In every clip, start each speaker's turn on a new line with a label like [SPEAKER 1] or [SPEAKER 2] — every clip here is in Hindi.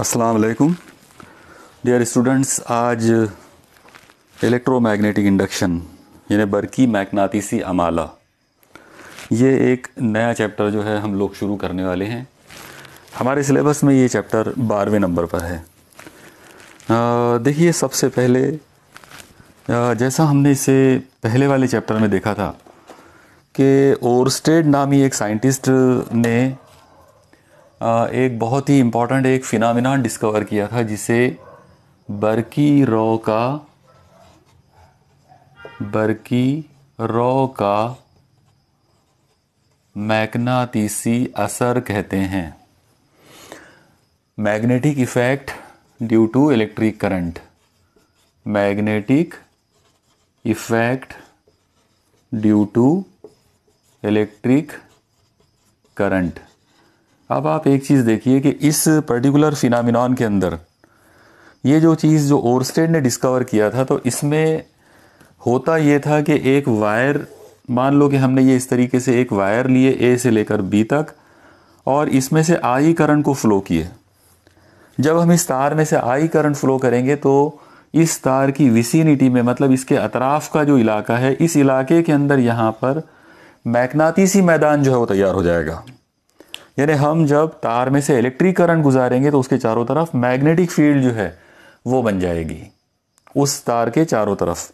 [SPEAKER 1] अस्सलाम डियर स्टूडेंट्स आज इलेक्ट्रोमैग्नेटिक इंडक्शन यानी बरकी मैकनातीसी अमाला ये एक नया चैप्टर जो है हम लोग शुरू करने वाले हैं हमारे सिलेबस में ये चैप्टर बारहवें नंबर पर है देखिए सबसे पहले आ, जैसा हमने इसे पहले वाले चैप्टर में देखा था कि ओरस्टेड नामी एक साइंटिस्ट ने एक बहुत ही इम्पॉर्टेंट एक फिनामिना डिस्कवर किया था जिसे बर्की रो का बर्की रो का मैग्नातीसी असर कहते हैं magnetic effect due to electric current magnetic effect due to electric current अब आप एक चीज़ देखिए कि इस पर्टिकुलर फिनामिनॉन के अंदर ये जो चीज़ जो ओरस्टेड ने डिस्कवर किया था तो इसमें होता ये था कि एक वायर मान लो कि हमने ये इस तरीके से एक वायर लिए ए से लेकर बी तक और इसमें से आई करंट को फ्लो किए जब हम इस तार में से आई करंट फ्लो करेंगे तो इस तार की विसिनिटी में मतलब इसके अतराफ का जो इलाका है इस इलाके के अंदर यहाँ पर मैकनातीसी मैदान जो है वो तैयार हो जाएगा यानी हम जब तार में से इलेक्ट्रिक करंट गुजारेंगे तो उसके चारों तरफ मैग्नेटिक फील्ड जो है वो बन जाएगी उस तार के चारों तरफ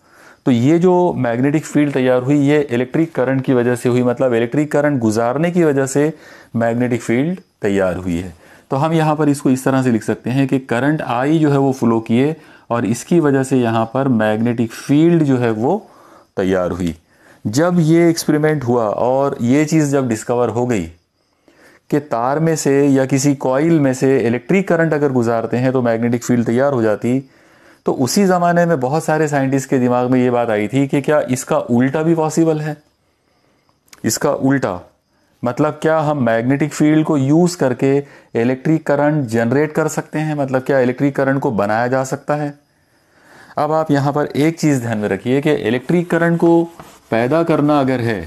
[SPEAKER 1] तो ये जो मैग्नेटिक फील्ड तैयार हुई ये इलेक्ट्रिक करंट की वजह से हुई मतलब इलेक्ट्रिक करंट गुजारने की वजह से मैग्नेटिक फील्ड तैयार हुई है तो हम यहाँ पर इसको इस तरह से लिख सकते हैं कि करंट आई जो है वो फ्लो किए और इसकी वजह से यहाँ पर मैग्नेटिक फील्ड जो है वो तैयार हुई जब ये एक्सपेरिमेंट हुआ और ये चीज़ जब डिस्कवर हो गई कि तार में से या किसी कॉइल में से इलेक्ट्रिक करंट अगर गुजारते हैं तो मैग्नेटिक फील्ड तैयार हो जाती तो उसी ज़माने में बहुत सारे साइंटिस्ट के दिमाग में ये बात आई थी कि क्या इसका उल्टा भी पॉसिबल है इसका उल्टा मतलब क्या हम मैग्नेटिक फील्ड को यूज़ करके इलेक्ट्रिक करंट जनरेट कर सकते हैं मतलब क्या इलेक्ट्रिक करंट को बनाया जा सकता है अब आप यहाँ पर एक चीज़ ध्यान में रखिए कि इलेक्ट्रिक करंट को पैदा करना अगर है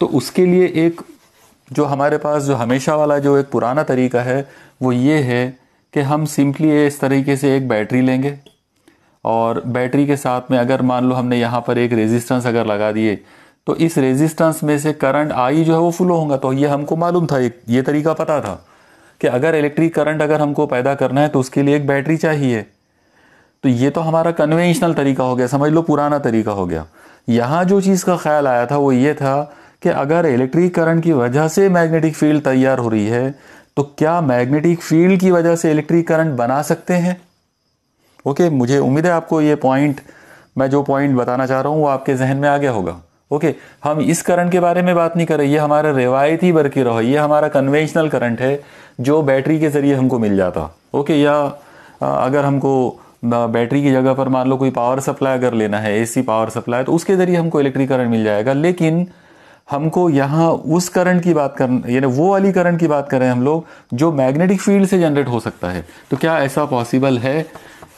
[SPEAKER 1] तो उसके लिए एक जो हमारे पास जो हमेशा वाला जो एक पुराना तरीका है वो ये है कि हम सिंपली इस तरीके से एक बैटरी लेंगे और बैटरी के साथ में अगर मान लो हमने यहाँ पर एक रेजिस्टेंस अगर लगा दिए तो इस रेजिस्टेंस में से करंट आई जो है वो फ्लो होगा तो ये हमको मालूम था एक ये तरीका पता था कि अगर इलेक्ट्रिक करंट अगर हमको पैदा करना है तो उसके लिए एक बैटरी चाहिए तो ये तो हमारा कन्वेंशनल तरीका हो गया समझ लो पुराना तरीका हो गया यहाँ जो चीज़ का ख्याल आया था वो ये था कि अगर इलेक्ट्रिक करंट की वजह से मैग्नेटिक फील्ड तैयार हो रही है तो क्या मैग्नेटिक फील्ड की वजह से इलेक्ट्रिक करंट बना सकते हैं ओके okay, मुझे उम्मीद है आपको ये पॉइंट मैं जो पॉइंट बताना चाह रहा हूँ वो आपके जहन में आ गया होगा ओके okay, हम इस करंट के बारे में बात नहीं कर रहे ये हमारा रिवायती बरकी रहो ये हमारा कन्वेंशनल करंट है जो बैटरी के ज़रिए हमको मिल जाता ओके okay, या अगर हमको बैटरी की जगह पर मान लो कोई पावर सप्लाई अगर लेना है एसी पावर सप्लाई तो उसके ज़रिए हमको इलेक्ट्रिक करंट मिल जाएगा लेकिन हमको यहाँ उस करंट की बात कर यानी वो वाली करंट की बात करें हम लोग जो मैग्नेटिक फील्ड से जनरेट हो सकता है तो क्या ऐसा पॉसिबल है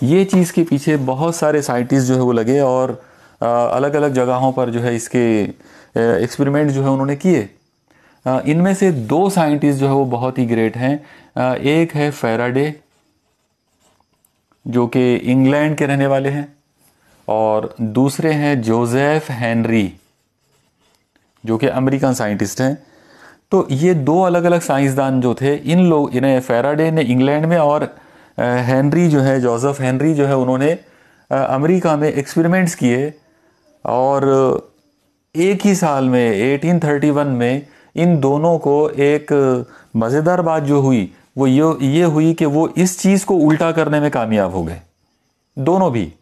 [SPEAKER 1] ये चीज़ के पीछे बहुत सारे साइंटिस्ट जो है वो लगे और अलग अलग जगहों पर जो है इसके एक्सपेरिमेंट जो है उन्होंने किए इनमें से दो साइंटिस्ट जो है वो बहुत ही ग्रेट हैं एक है फेराडे जो कि इंग्लैंड के रहने वाले हैं और दूसरे हैं जोसेफ हेनरी जो कि अमेरिकन साइंटिस्ट हैं तो ये दो अलग अलग साइंसदान जो थे इन लोग इन्हें फेराडे ने इंग्लैंड में और हेनरी जो है जोसेफ हेनरी जो है उन्होंने अमेरिका में एक्सपेरिमेंट्स किए और एक ही साल में 1831 में इन दोनों को एक मज़ेदार बात जो हुई वो ये ये हुई कि वो इस चीज़ को उल्टा करने में कामयाब हो गए दोनों भी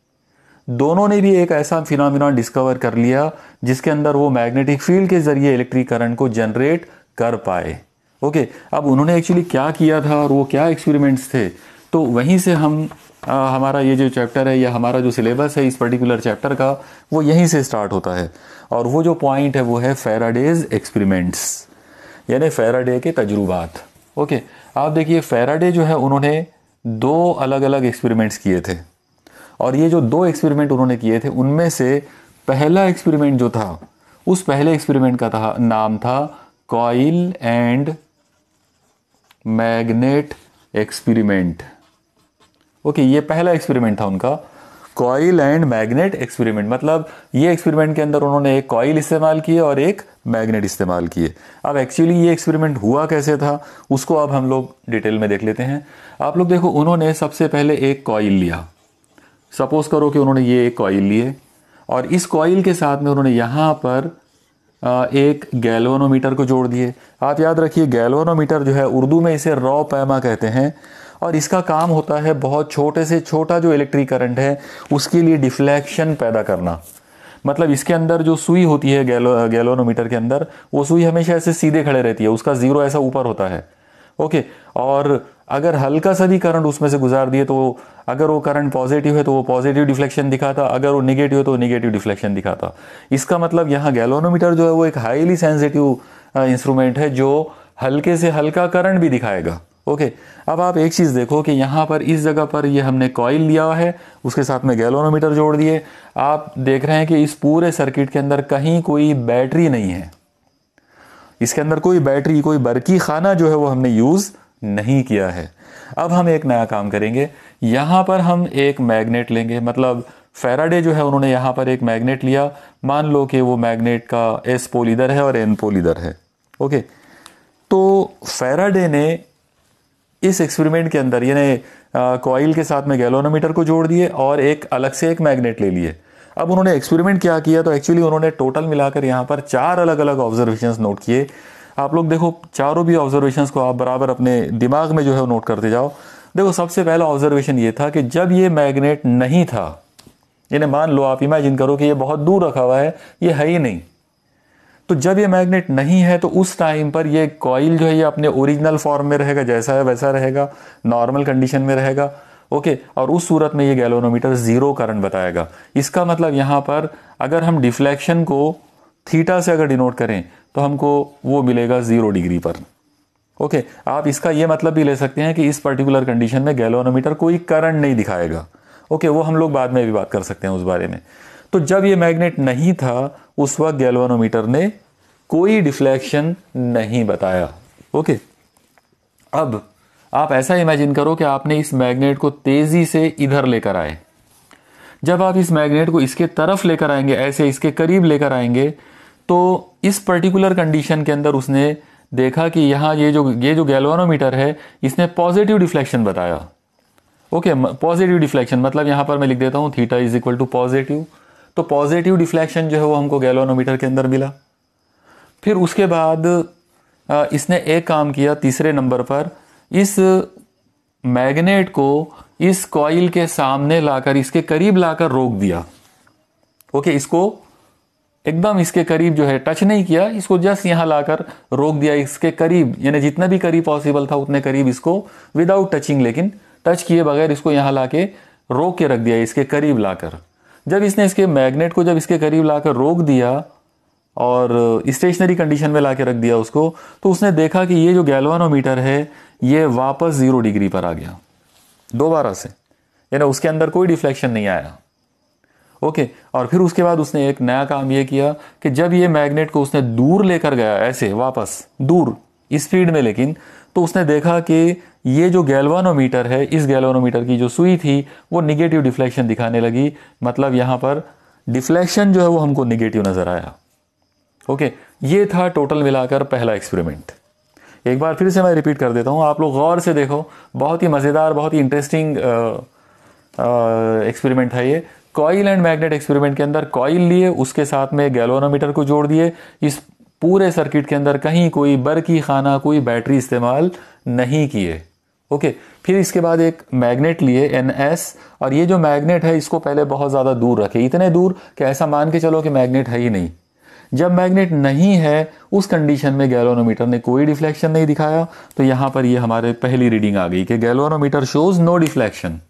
[SPEAKER 1] दोनों ने भी एक ऐसा फिनोमिना डिस्कवर कर लिया जिसके अंदर वो मैग्नेटिक फील्ड के ज़रिए इलेक्ट्रिक करंट को जनरेट कर पाए ओके अब उन्होंने एक्चुअली क्या किया था और वो क्या एक्सपेरिमेंट्स थे तो वहीं से हम आ, हमारा ये जो चैप्टर है या हमारा जो सिलेबस है इस पर्टिकुलर चैप्टर का वो यहीं से स्टार्ट होता है और वो जो पॉइंट है वो है फेराडेज एक्सपेरिमेंट्स यानी फेराडे के तजुर्बात ओके आप देखिए फेराडे जो है उन्होंने दो अलग अलग एक्सपेरिमेंट्स किए थे और ये जो दो एक्सपेरिमेंट उन्होंने किए थे उनमें से पहला एक्सपेरिमेंट जो था उस पहले एक्सपेरिमेंट का था नाम था coil and magnet experiment okay ये पहला एक्सपेरिमेंट था उनका कॉइल एंड मैग्नेट एक्सपेरिमेंट मतलब ये एक्सपेरिमेंट के अंदर उन्होंने एक कॉइल इस्तेमाल किए और एक मैग्नेट इस्तेमाल किए अब एक्चुअली ये एक्सपेरिमेंट हुआ कैसे था उसको अब हम लोग डिटेल में देख लेते हैं आप लोग देखो उन्होंने सबसे पहले एक कॉइल लिया सपोज़ करो कि उन्होंने ये एक कॉइल लिए और इस कॉइल के साथ में उन्होंने यहाँ पर एक गैल्वानोमीटर को जोड़ दिए आप याद रखिए गैल्वानोमीटर जो है उर्दू में इसे रॉ पैमा कहते हैं और इसका काम होता है बहुत छोटे से छोटा जो इलेक्ट्रिक करंट है उसके लिए डिफ्लेक्शन पैदा करना मतलब इसके अंदर जो सुई होती है गैलो गैलोनोमीटर के अंदर वो सुई हमेशा ऐसे सीधे खड़े रहती है उसका ज़ीरो ऐसा ऊपर होता है ओके और अगर हल्का सा भी करंट उसमें से गुजार दिए तो अगर वो करंट पॉजिटिव है तो वो पॉजिटिव डिफ्लेक्शन दिखाता अगर वो निगेटिव है तो निगेटिव डिफ्लेक्शन दिखाता इसका मतलब यहाँ गैलोनोमीटर जो है वो एक हाईली सेंसिटिव इंस्ट्रूमेंट है जो हल्के से हल्का करंट भी दिखाएगा ओके okay, अब आप एक चीज़ देखो कि यहाँ पर इस जगह पर ये हमने कॉइल लिया है उसके साथ में गैलोनोमीटर जोड़ दिए आप देख रहे हैं कि इस पूरे सर्किट के अंदर कहीं कोई बैटरी नहीं है इसके अंदर कोई बैटरी कोई बरकी खाना जो है वो हमने यूज़ नहीं किया है अब हम एक नया काम करेंगे यहाँ पर हम एक मैग्नेट लेंगे मतलब फेराडे जो है उन्होंने यहाँ पर एक मैग्नेट लिया मान लो कि वो मैग्नेट का एस पोल इधर है और एन पोल इधर है ओके तो फेराडे ने इस एक्सपेरिमेंट के अंदर यानी कॉइल के साथ में गैलोनोमीटर को जोड़ दिए और एक अलग से एक मैग्नेट ले लिए अब उन्होंने एक्सपेरिमेंट क्या किया तो एक्चुअली उन्होंने टोटल मिलाकर यहाँ पर चार अलग अलग ऑब्जर्वेशन नोट किए आप लोग देखो चारों भी ऑब्जर्वेशन को आप बराबर अपने दिमाग में जो है नोट करते जाओ देखो सबसे पहला ऑब्जर्वेशन ये था कि जब ये मैग्नेट नहीं था यानी मान लो आप इमेजिन करो कि ये बहुत दूर रखा हुआ है ये है ही नहीं तो जब ये मैग्नेट नहीं है तो उस टाइम पर ये कॉइल जो है ये अपने ओरिजिनल फॉर्म में रहेगा जैसा है वैसा रहेगा नॉर्मल कंडीशन में रहेगा ओके और उस सूरत में ये गैलोनोमीटर ज़ीरो करंट बताएगा इसका मतलब यहाँ पर अगर हम डिफ्लेक्शन को थीटा से अगर डिनोट करें तो हमको वो मिलेगा ज़ीरो डिग्री पर ओके आप इसका ये मतलब भी ले सकते हैं कि इस पर्टिकुलर कंडीशन में गैलोनोमीटर कोई करंट नहीं दिखाएगा ओके वो हम लोग बाद में भी बात कर सकते हैं उस बारे में तो जब ये मैग्नेट नहीं था उस वक्त गैलोनोमीटर ने कोई डिफ्लेक्शन नहीं बताया ओके अब आप ऐसा इमेजिन करो कि आपने इस मैग्नेट को तेज़ी से इधर लेकर आए जब आप इस मैग्नेट को इसके तरफ लेकर आएंगे ऐसे इसके करीब लेकर आएंगे तो इस पर्टिकुलर कंडीशन के अंदर उसने देखा कि यहाँ ये जो ये जो गैल्वानोमीटर है इसने पॉजिटिव डिफ्लेक्शन बताया ओके पॉजिटिव डिफ्लेक्शन मतलब यहाँ पर मैं लिख देता हूँ theta is equal to positive तो पॉजिटिव डिफ्लेक्शन जो है वो हमको गैलोनोमीटर के अंदर मिला फिर उसके बाद इसने एक काम किया तीसरे नंबर पर इस मैग्नेट को इस कॉइल के सामने लाकर इसके करीब लाकर रोक दिया ओके इसको एकदम इसके करीब जो है टच नहीं किया इसको जस्ट यहां लाकर रोक दिया इसके करीब यानी जितना भी करीब पॉसिबल था उतने करीब इसको विदाउट टचिंग लेकिन टच किए बगैर इसको यहां लाके के रोक के रख दिया इसके करीब लाकर जब इसने इसके मैग्नेट को जब इसके करीब लाकर रोक दिया और स्टेशनरी कंडीशन में ला रख दिया उसको तो उसने देखा कि ये जो गैलवानोमीटर है ये वापस ज़ीरो डिग्री पर आ गया दोबारा से यानी उसके अंदर कोई डिफ्लेक्शन नहीं आया ओके और फिर उसके बाद उसने एक नया काम यह किया कि जब ये मैग्नेट को उसने दूर लेकर गया ऐसे वापस दूर स्पीड में लेकिन तो उसने देखा कि ये जो गैल्वानोमीटर है इस गैल्वानोमीटर की जो सुई थी वो निगेटिव डिफ्लेक्शन दिखाने लगी मतलब यहां पर डिफ्लेक्शन जो है वो हमको निगेटिव नज़र आया ओके ये था टोटल मिलाकर पहला एक्सपेरिमेंट एक बार फिर से मैं रिपीट कर देता हूँ आप लोग गौर से देखो बहुत ही मज़ेदार बहुत ही इंटरेस्टिंग एक्सपेरिमेंट था ये कॉइल एंड मैग्नेट एक्सपेरिमेंट के अंदर कॉइल लिए उसके साथ में गैलोनोमीटर को जोड़ दिए इस पूरे सर्किट के अंदर कहीं कोई बरकी खाना कोई बैटरी इस्तेमाल नहीं किए ओके फिर इसके बाद एक मैग्नेट लिए एन एस और ये जो मैग्नेट है इसको पहले बहुत ज़्यादा दूर रखे इतने दूर कि ऐसा मान के चलो कि मैग्नेट है ही नहीं जब मैग्नेट नहीं है उस कंडीशन में गैलोनोमीटर ने कोई डिफ्लेक्शन नहीं दिखाया तो यहाँ पर ये हमारे पहली रीडिंग आ गई कि गैलोनोमीटर शोज नो डिफ्लेक्शन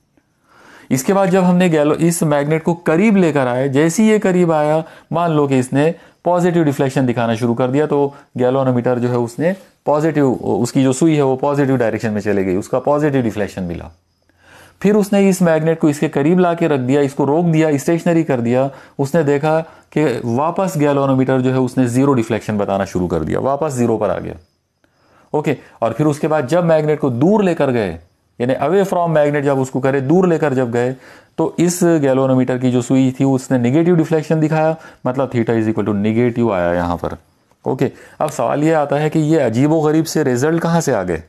[SPEAKER 1] इसके बाद जब हमने गैलो इस मैग्नेट को करीब लेकर आए जैसे ही ये करीब आया मान लो कि इसने पॉजिटिव डिफ्लेक्शन दिखाना शुरू कर दिया तो गैलोनोमीटर जो है उसने पॉजिटिव उसकी जो सुई है वो पॉजिटिव डायरेक्शन में चले गई उसका पॉजिटिव डिफ्लेक्शन मिला फिर उसने इस मैग्नेट को इसके करीब ला रख दिया इसको रोक दिया स्टेशनरी कर दिया उसने देखा कि वापस गैलोनोमीटर जो है उसने ज़ीरो डिफ्लेक्शन बताना शुरू कर दिया वापस ज़ीरो पर आ गया ओके और फिर उसके बाद जब मैग्नेट को दूर लेकर गए यानी अवे फ्रॉम मैग्नेट जब उसको करे दूर लेकर जब गए तो इस गैलोनोमीटर की जो सुई थी उसने निगेटिव डिफ्लेक्शन दिखाया मतलब theta is equal to negative आया यहाँ पर ओके अब सवाल ये आता है कि ये अजीबो गरीब से रिजल्ट कहाँ से आ गए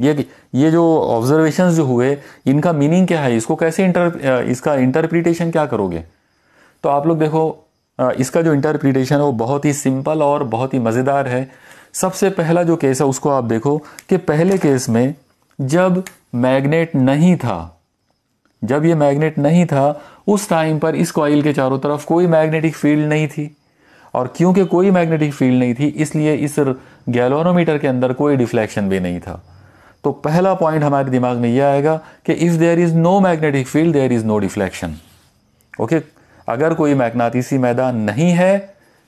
[SPEAKER 1] ये ये जो ऑब्जर्वेशन जो हुए इनका मीनिंग क्या है इसको कैसे इंटर इसका इंटरप्रिटेशन क्या करोगे तो आप लोग देखो इसका जो इंटरप्रिटेशन है वो बहुत ही सिंपल और बहुत ही मज़ेदार है सबसे पहला जो केस है उसको आप देखो कि पहले केस में जब मैग्नेट नहीं था जब ये मैग्नेट नहीं था उस टाइम पर इस कॉइल के चारों तरफ कोई मैग्नेटिक फील्ड नहीं थी और क्योंकि कोई मैग्नेटिक फील्ड नहीं थी इसलिए इस गैलोनोमीटर के अंदर कोई डिफ्लेक्शन भी नहीं था तो पहला पॉइंट हमारे दिमाग में यह आएगा कि if there is no magnetic field there is no deflection okay अगर कोई मैग्नातीसी मैदान नहीं है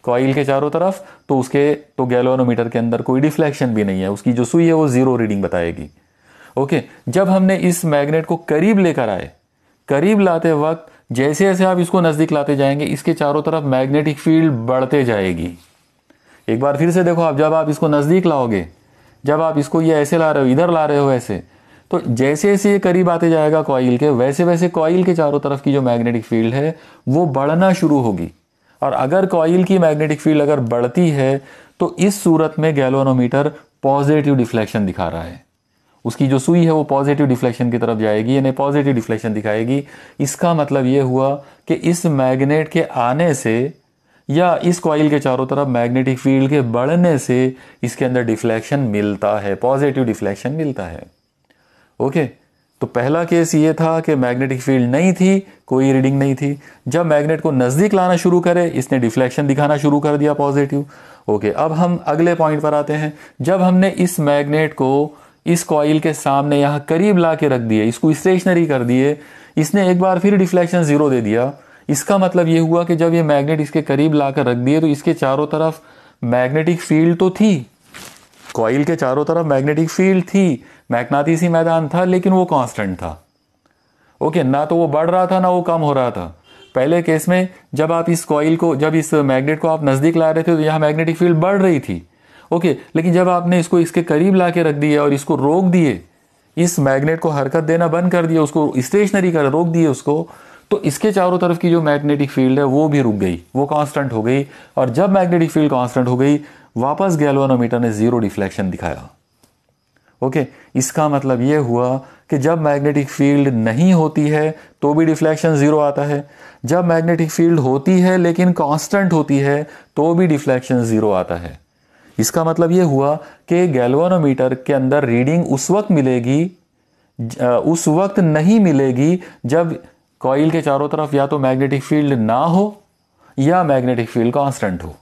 [SPEAKER 1] कॉइल के चारों तरफ तो उसके तो गैलोनोमीटर के अंदर कोई डिफ्लेक्शन भी नहीं है उसकी जो सुई है वो ज़ीरो रीडिंग बताएगी ओके जब हमने इस मैग्नेट को करीब लेकर आए करीब लाते वक्त जैसे जैसे आप इसको नज़दीक लाते जाएंगे इसके चारों तरफ मैग्नेटिक फील्ड बढ़ते जाएगी एक बार फिर से देखो आप जब आप इसको नज़दीक लाओगे जब आप इसको ये ऐसे ला रहे हो इधर ला रहे हो ऐसे तो जैसे जैसे ये करीब आते जाएगा कॉइल के वैसे वैसे कॉइल के चारों तरफ की जो मैग्नेटिक फील्ड है वो बढ़ना शुरू होगी और अगर कॉइल की मैग्नेटिक फील्ड अगर बढ़ती है तो इस सूरत में गैलोनोमीटर पॉजिटिव डिफ्लेक्शन दिखा रहा है उसकी जो सुई है वो पॉजिटिव डिफ्लेक्शन की तरफ जाएगी यानी पॉजिटिव डिफ्लेक्शन दिखाएगी इसका मतलब ये हुआ कि इस मैग्नेट के आने से या इस कॉइल के चारों तरफ मैग्नेटिक फील्ड के बढ़ने से इसके अंदर डिफ्लेक्शन मिलता है पॉजिटिव डिफ्लेक्शन मिलता है ओके तो पहला केस ये था कि मैग्नेटिक फील्ड नहीं थी कोई रीडिंग नहीं थी जब मैग्नेट को नज़दीक लाना शुरू करे इसने डिफ्लेक्शन दिखाना शुरू कर दिया पॉजिटिव ओके अब हम अगले पॉइंट पर आते हैं जब हमने इस मैग्नेट को इस कॉइल के सामने यहां करीब ला के रख दिए इसको स्टेशनरी कर दिए इसने एक बार फिर डिफ्लेक्शन जीरो दे दिया इसका मतलब ये हुआ कि जब ये मैग्नेट इसके करीब ला कर रख दिए तो इसके चारों तरफ मैग्नेटिक फील्ड तो थी कॉइल के चारों तरफ मैग्नेटिक फील्ड थी मैग्नातीसी मैदान था लेकिन वो कांस्टेंट था ओके ना तो वो बढ़ रहा था ना वो कम हो रहा था पहले केस में जब आप इस कॉइल को जब इस मैग्नेट को आप नज़दीक ला रहे थे तो यहां मैग्नेटिक फील्ड बढ़ रही थी ओके लेकिन जब आपने इसको इसके करीब ला के रख दिया और इसको रोक दिए इस मैग्नेट को हरकत देना बंद कर दिया उसको स्टेशनरी कर रोक दिए उसको तो इसके चारों तरफ की जो मैग्नेटिक फील्ड है वो भी रुक गई वो कांस्टेंट हो गई और जब मैग्नेटिक फील्ड कांस्टेंट हो गई वापस गैल्वेनोमीटर ने ज़ीरो डिफ्लेक्शन दिखाया ओके okay, इसका मतलब ये हुआ कि जब मैग्नेटिक फील्ड नहीं होती है तो भी डिफ्लेक्शन ज़ीरो आता है जब मैग्नेटिक फील्ड होती है लेकिन कांस्टेंट होती है तो भी डिफ्लेक्शन ज़ीरो आता है इसका मतलब ये हुआ कि गैल्वानोमीटर के अंदर रीडिंग उस वक्त मिलेगी उस वक्त नहीं मिलेगी जब कॉइल के चारों तरफ या तो मैग्नेटिक फील्ड ना हो या मैग्नेटिक फील्ड कांस्टेंट हो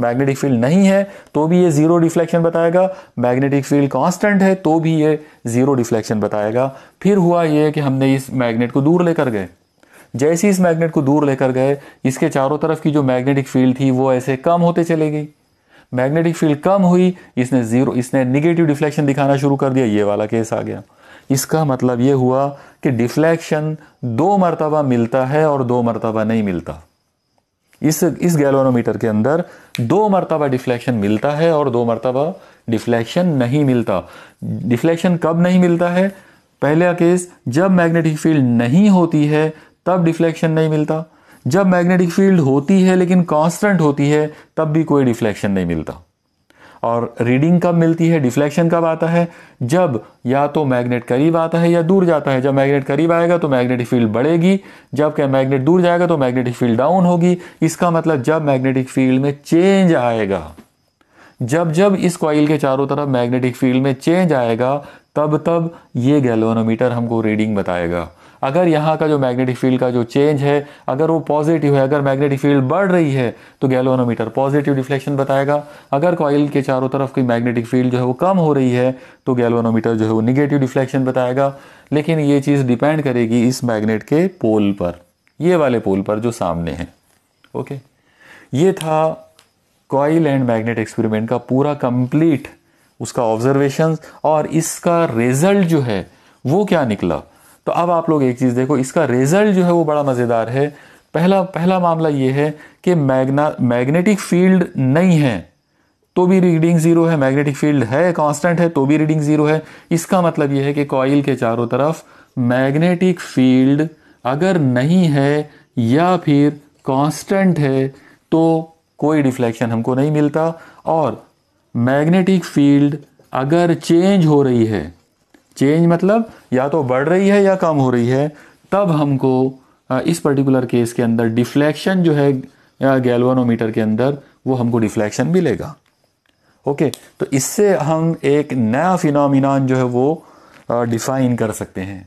[SPEAKER 1] मैग्नेटिक फील्ड नहीं है तो भी ये ज़ीरो डिफ्लेक्शन बताएगा मैग्नेटिक फील्ड कांस्टेंट है तो भी ये ज़ीरो डिफ्लेक्शन बताएगा फिर हुआ ये कि हमने इस मैग्नेट को दूर लेकर गए जैसे इस मैग्नेट को दूर लेकर गए इसके चारों तरफ की जो मैग्नेटिक फील्ड थी वो ऐसे कम होते चले गई मैग्नेटिक फील्ड कम हुई इसने जीरो इसने निगेटिव डिफ्लेक्शन दिखाना शुरू कर दिया ये वाला केस आ गया इसका मतलब ये हुआ कि डिफ्लेक्शन दो मरतबा मिलता है और दो मरतबा नहीं मिलता इस इस गैलोनोमीटर के अंदर दो मरतबा डिफ्लेक्शन मिलता है और दो मरतबा डिफ्लेक्शन नहीं मिलता डिफ्लेक्शन कब नहीं मिलता है पहला केस जब मैग्नेटिक फील्ड नहीं होती है तब डिफ्लेक्शन नहीं मिलता जब मैग्नेटिक फील्ड होती है लेकिन कांस्टेंट होती है तब भी कोई डिफ्लेक्शन नहीं मिलता और रीडिंग कब मिलती है डिफ्लेक्शन कब आता है जब या तो मैग्नेट करीब आता है या दूर जाता है जब मैग्नेट करीब आएगा तो मैग्नेटिक फील्ड बढ़ेगी जब क्या मैग्नेट दूर जाएगा तो मैग्नेटिक फील्ड डाउन होगी इसका मतलब जब मैग्नेटिक फील्ड में चेंज आएगा जब जब इस कॉइल के चारों तरफ मैग्नेटिक फील्ड में चेंज आएगा तब तब ये गैलोनोमीटर हमको रीडिंग बताएगा अगर यहाँ का जो मैग्नेटिक फील्ड का जो चेंज है अगर वो पॉजिटिव है अगर मैग्नेटिक फील्ड बढ़ रही है तो गैलोनोमीटर पॉजिटिव डिफ्लेक्शन बताएगा अगर कॉयल के चारों तरफ की मैग्नेटिक फील्ड जो है वो कम हो रही है तो गैलोनोमीटर जो है वो निगेटिव डिफ्लेक्शन बताएगा लेकिन ये चीज़ डिपेंड करेगी इस मैग्नेट के पोल पर ये वाले पोल पर जो सामने हैं ओके ये था कॉइल एंड मैग्नेट एक्सपेरिमेंट का पूरा कंप्लीट उसका ऑब्जर्वेशन और इसका रिजल्ट जो है वो क्या निकला तो अब आप लोग एक चीज़ देखो इसका रिजल्ट जो है वो बड़ा मज़ेदार है पहला पहला मामला ये है कि मैग्ना मैग्नेटिक फील्ड नहीं है तो भी रीडिंग ज़ीरो है मैग्नेटिक फील्ड है कांस्टेंट है तो भी रीडिंग ज़ीरो है इसका मतलब यह है कि कॉयल के चारों तरफ मैग्नेटिक फील्ड अगर नहीं है या फिर कांस्टेंट है तो कोई डिफ्लेक्शन हमको नहीं मिलता और मैग्नेटिक फील्ड अगर चेंज हो रही है चेंज मतलब या तो बढ़ रही है या कम हो रही है तब हमको इस पर्टिकुलर केस के अंदर डिफ्लेक्शन जो है गैल्वानोमीटर के अंदर वो हमको डिफ्लेक्शन मिलेगा ओके okay, तो इससे हम एक नया फिनोमिनान जो है वो डिफाइन कर सकते हैं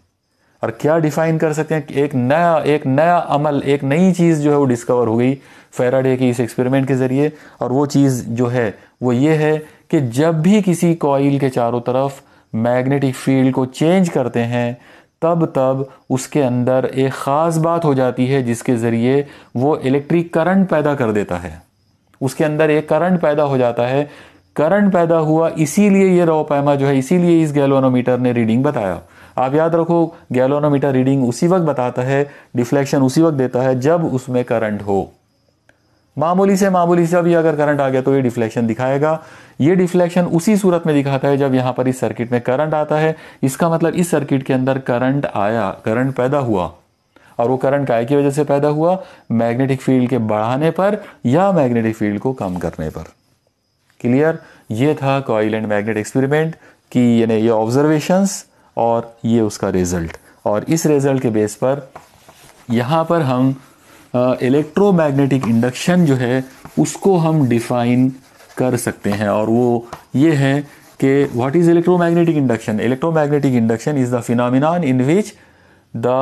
[SPEAKER 1] और क्या डिफाइन कर सकते हैं एक नया एक नया अमल एक नई चीज़ जो है वो डिस्कवर हो गई फेराडे की इस एक्सपेरिमेंट के ज़रिए और वो चीज़ जो है वो ये है कि जब भी किसी कॉइल के चारों तरफ मैग्नेटिक फील्ड को चेंज करते हैं तब तब उसके अंदर एक ख़ास बात हो जाती है जिसके ज़रिए वो इलेक्ट्रिक करंट पैदा कर देता है उसके अंदर एक करंट पैदा हो जाता है करंट पैदा हुआ इसीलिए ये रो पैमा जो है इसीलिए इस गैलोनोमीटर ने रीडिंग बताया आप याद रखो गैलोनोमीटर रीडिंग उसी वक्त बताता है डिफ्लेक्शन उसी वक्त देता है जब उसमें करंट हो मामूली से मामूली से अभी अगर करंट आ गया तो ये डिफ्लेक्शन दिखाएगा ये डिफ्लेक्शन उसी सूरत में दिखाता है जब यहाँ पर इस सर्किट में करंट आता है इसका मतलब इस सर्किट के अंदर करंट आया करंट पैदा हुआ और वो करंट काय की वजह से पैदा हुआ मैग्नेटिक फील्ड के बढ़ाने पर या मैग्नेटिक फील्ड को कम करने पर क्लियर ये था कॉयल एंड मैग्नेट एक्सपेरिमेंट कि यानी ये ऑब्जर्वेशंस और ये उसका रिजल्ट और इस रिजल्ट के बेस पर यहाँ पर हम इलेक्ट्रोमैग्नेटिक इंडक्शन जो है उसको हम डिफाइन कर सकते हैं और वो ये है कि what is electromagnetic induction electromagnetic induction is the phenomenon in which the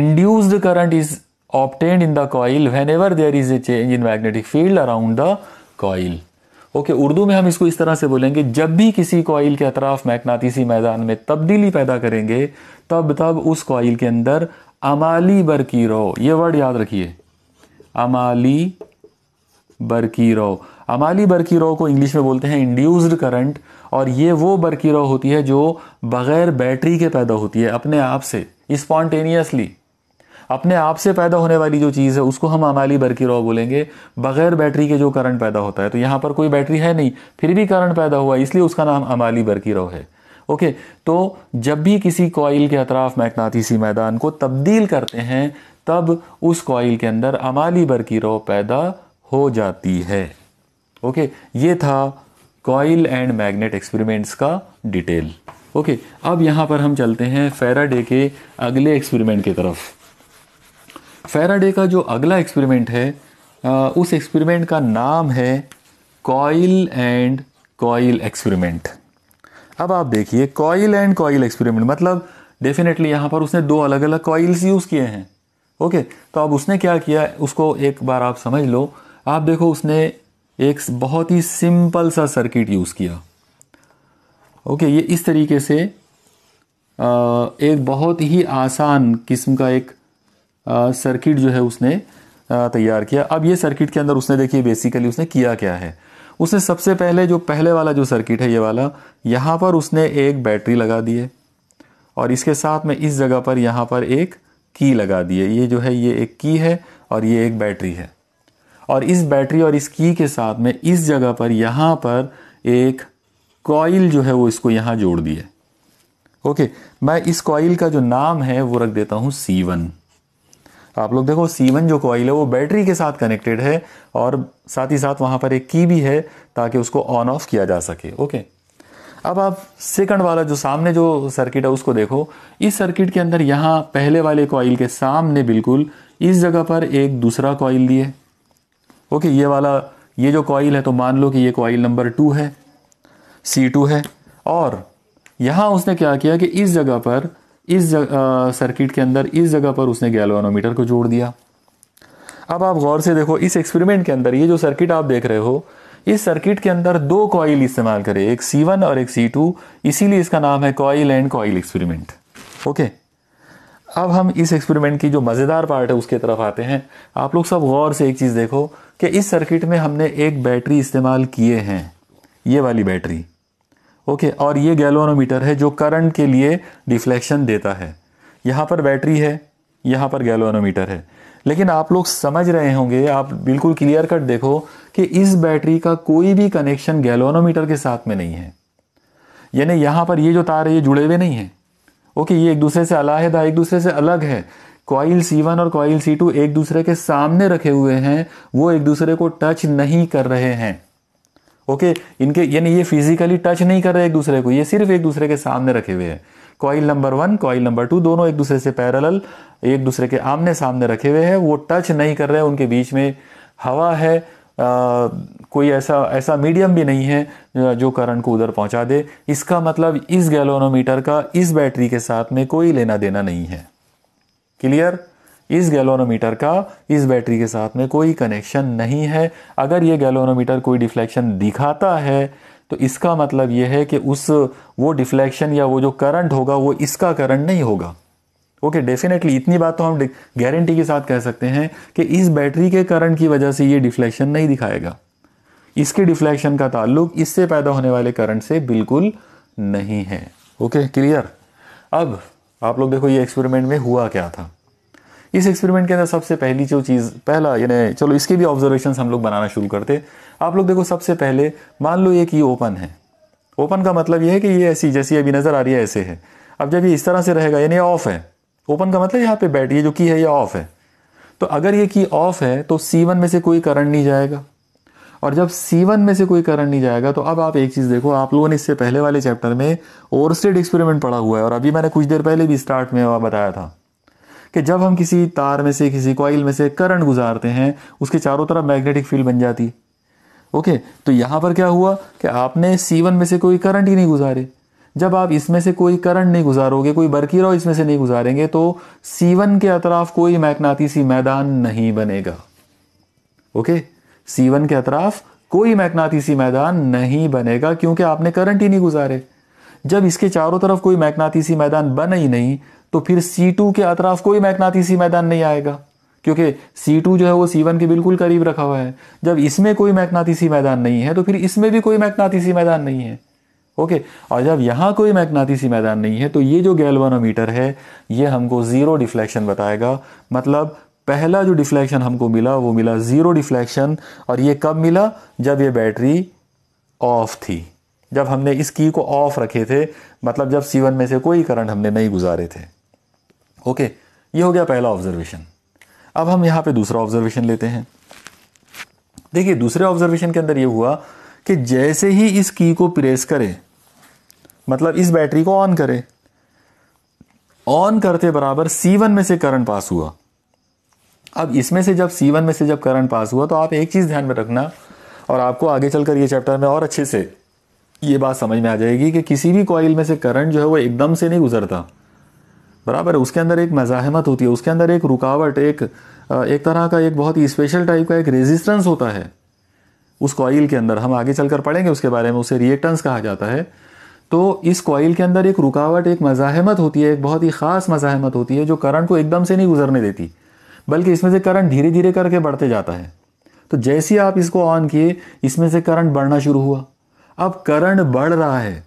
[SPEAKER 1] induced current is obtained in the coil whenever there is a change in magnetic field around the coil okay Urdu में हम इसको इस तरह से बोलेंगे जब भी किसी कॉइल के अतराफ मैकनातीसी मैदान में तब्दीली पैदा करेंगे तब तब उस कॉइल के अंदर अमाली बरकीरो ये वर्ड याद रखिए अमाली बरकीरो अमाली बरकीरो को इंग्लिश में बोलते हैं इंड्यूस्ड करंट और ये वो बरकीरो होती है जो बगैर बैटरी के पैदा होती है अपने आप से स्पॉन्टेनियसली अपने आप से पैदा होने वाली जो चीज़ है उसको हम अमाली बरकीरो बोलेंगे बगैर बैटरी के जो करंट पैदा होता है तो यहाँ पर कोई बैटरी है नहीं फिर भी करंट पैदा हुआ इसलिए उसका नाम अमाली बरकीरो है ओके तो जब भी किसी कॉयल के अतराफ मैकनातीसी मैदान को तब्दील करते हैं तब उस कॉयल के अंदर अमाली बरकी रो पैदा हो जाती है ओके ये था कॉइल एंड मैग्नेट एक्सपेरिमेंट्स का डिटेल ओके अब यहाँ पर हम चलते हैं फेराडे के अगले एक्सपेरिमेंट की तरफ फेराडे का जो अगला एक्सपेरिमेंट है आ, उस एक्सपेरिमेंट का नाम है कॉइल एंड कॉइल एक्सपेरिमेंट अब आप देखिए कॉइल एंड कॉइल एक्सपेरिमेंट मतलब डेफिनेटली यहाँ पर उसने दो अलग अलग कॉइल्स यूज़ किए हैं ओके तो अब उसने क्या किया उसको एक बार आप समझ लो आप देखो उसने एक बहुत ही सिंपल सा सर्किट यूज़ किया ओके ये इस तरीके से एक बहुत ही आसान किस्म का एक सर्किट जो है उसने तैयार किया अब ये सर्किट के अंदर उसने देखिए बेसिकली उसने किया क्या है उसने सबसे पहले जो पहले वाला जो सर्किट है ये वाला यहाँ पर उसने एक बैटरी लगा दी है और इसके साथ में इस जगह पर यहाँ पर एक की लगा दी है ये जो है ये एक की है और ये एक बैटरी है और इस बैटरी और इस की के साथ में इस जगह पर यहाँ पर एक कॉइल जो है वो इसको यहाँ जोड़ दिए ओके मैं इस कॉइल का जो नाम है वो रख देता हूँ सी वन आप लोग देखो C1 जो कॉइल है वो बैटरी के साथ कनेक्टेड है और साथ ही साथ वहां पर एक की भी है ताकि उसको ऑन ऑफ किया जा सके ओके अब आप सेकंड वाला जो सामने जो सर्किट है उसको देखो इस सर्किट के अंदर यहां पहले वाले कॉइल के सामने बिल्कुल इस जगह पर एक दूसरा कॉइल दिए ओके ये वाला ये जो कॉइल है तो मान लो कि ये कॉइल नंबर टू है सी टू है और यहां उसने क्या किया कि इस जगह पर इस सर्किट के अंदर इस जगह पर उसने गैल्वानोमीटर को जोड़ दिया अब आप गौर से देखो इस एक्सपेरिमेंट के अंदर ये जो सर्किट आप देख रहे हो इस सर्किट के अंदर दो कॉइल इस्तेमाल करे एक सी वन और एक सी टू इसीलिए इसका नाम है coil and coil experiment okay अब हम इस एक्सपेरिमेंट की जो मज़ेदार पार्ट है उसके तरफ आते हैं आप लोग सब गौर से एक चीज़ देखो कि इस सर्किट में हमने एक बैटरी इस्तेमाल किए हैं ये वाली बैटरी ओके okay, और ये गैलोनोमीटर है जो करंट के लिए डिफ्लेक्शन देता है यहाँ पर बैटरी है यहाँ पर गैलोनोमीटर है लेकिन आप लोग समझ रहे होंगे आप बिल्कुल क्लियर कट देखो कि इस बैटरी का कोई भी कनेक्शन गैलोनोमीटर के साथ में नहीं है यानी यहाँ पर ये जो तार है ये जुड़े हुए नहीं हैं ओके ये एक दूसरे से अलाहदा एक दूसरे से अलग है कॉइल वन और कॉइल टू एक दूसरे के सामने रखे हुए हैं वो एक दूसरे को टच नहीं कर रहे हैं ओके इनके यानी ये फिजिकली टच नहीं कर रहे एक दूसरे को ये सिर्फ एक दूसरे के सामने रखे हुए हैं coil number one coil number two दोनों एक दूसरे से पैरल एक दूसरे के आमने सामने रखे हुए हैं वो टच नहीं कर रहे हैं उनके बीच में हवा है आ, कोई ऐसा ऐसा मीडियम भी नहीं है जो करंट को उधर पहुंचा दे इसका मतलब इस गैलोनोमीटर का इस बैटरी के साथ में कोई लेना देना नहीं है क्लियर इस गैलोनोमीटर का इस बैटरी के साथ में कोई कनेक्शन नहीं है अगर ये गैलोनोमीटर कोई डिफ्लेक्शन दिखाता है तो इसका मतलब यह है कि उस वो डिफ्लेक्शन या वो जो करंट होगा वो इसका करंट नहीं होगा ओके okay, डेफिनेटली इतनी बात तो हम गारंटी के साथ कह सकते हैं कि इस बैटरी के करंट की वजह से ये डिफ्लेक्शन नहीं दिखाएगा इसके डिफ्लेक्शन का ताल्लुक इससे पैदा होने वाले करंट से बिल्कुल नहीं है ओके okay, क्लियर अब आप लोग देखो ये एक्सपेरिमेंट में हुआ क्या था इस एक्सपेरिमेंट के अंदर सबसे पहली जो चीज़ पहला यानी चलो इसके भी ऑब्जर्वेशन हम लोग बनाना शुरू करते आप लोग देखो सबसे पहले मान लो ये कि ओपन है ओपन का मतलब ये है कि ये ऐसी जैसी अभी नज़र आ रही है ऐसे है अब जब ये इस तरह से रहेगा यानी ऑफ है ओपन का मतलब यहाँ पे बैठ ये जो की है ये ऑफ है तो अगर ये की ऑफ है तो सी में से कोई करंट नहीं जाएगा और जब C1 में से कोई करंट नहीं जाएगा तो अब आप एक चीज़ देखो आप लोगों ने इससे पहले वाले चैप्टर में ओवरस्टेट एक्सपेरिमेंट पढ़ा हुआ है और अभी मैंने कुछ देर पहले भी स्टार्ट में बताया था कि जब हम किसी तार में से किसी कॉइल में से करंट गुजारते हैं उसके चारों तरफ मैग्नेटिक फील्ड बन जाती ओके तो यहां पर क्या हुआ कि आपने सी में से कोई करंट ही नहीं गुजारे जब आप इसमें से कोई करंट नहीं गुजारोगे कोई बरकीरा इसमें से नहीं गुजारेंगे तो सीवन के अतराफ कोई मैकनातीसी मैदान नहीं बनेगा ओके सीवन के अतराफ कोई मैकनातीसी मैदान नहीं बनेगा क्योंकि आपने करंट ही नहीं गुजारे जब इसके चारों तरफ कोई मैकनातीसी मैदान बना ही नहीं तो फिर C2 के अतराफ कोई मैकनातीसी मैदान नहीं आएगा क्योंकि C2 जो है वो C1 के बिल्कुल करीब रखा हुआ है जब इसमें कोई मैकनातीसी मैदान नहीं है तो फिर इसमें भी कोई मैकनातीसी मैदान नहीं है ओके और जब यहाँ कोई मैकनातीसी मैदान नहीं है तो ये जो गैल्वानोमीटर है ये हमको ज़ीरो डिफ्लेक्शन बताएगा मतलब पहला जो डिफ्लेक्शन हमको मिला वो मिला ज़ीरो डिफ्लेक्शन और ये कब मिला जब ये बैटरी ऑफ थी जब हमने इस की को ऑफ रखे थे मतलब जब सीवन में से कोई करंट हमने नहीं गुजारे थे ओके ये हो गया पहला ऑब्जर्वेशन अब हम यहां पे दूसरा ऑब्जर्वेशन लेते हैं देखिए दूसरे ऑब्जर्वेशन के अंदर ये हुआ कि जैसे ही इस की को प्रेस करें मतलब इस बैटरी को ऑन करें ऑन करते बराबर C1 में से करंट पास हुआ अब इसमें से जब C1 में से जब करंट पास हुआ तो आप एक चीज़ ध्यान में रखना और आपको आगे चलकर ये चैप्टर में और अच्छे से ये बात समझ में आ जाएगी कि किसी भी कॉइल में से करंट जो है वो एकदम से नहीं गुजरता बराबर है उसके अंदर एक मज़ाहमत होती है उसके अंदर एक रुकावट एक एक तरह का एक बहुत ही स्पेशल टाइप का एक रेजिस्टेंस होता है उस कॉइल के अंदर हम आगे चलकर पढ़ेंगे उसके बारे में उसे रिएक्टेंस कहा जाता है तो इस कॉइल के अंदर एक रुकावट एक मज़ाहमत होती है एक बहुत ही ख़ास मज़ाहमत होती है जो करंट को एकदम से नहीं गुजरने देती बल्कि इसमें से करंट धीरे धीरे करके बढ़ते जाता है तो जैसे आप इसको ऑन किए इसमें से करंट बढ़ना शुरू हुआ अब करंट बढ़ रहा है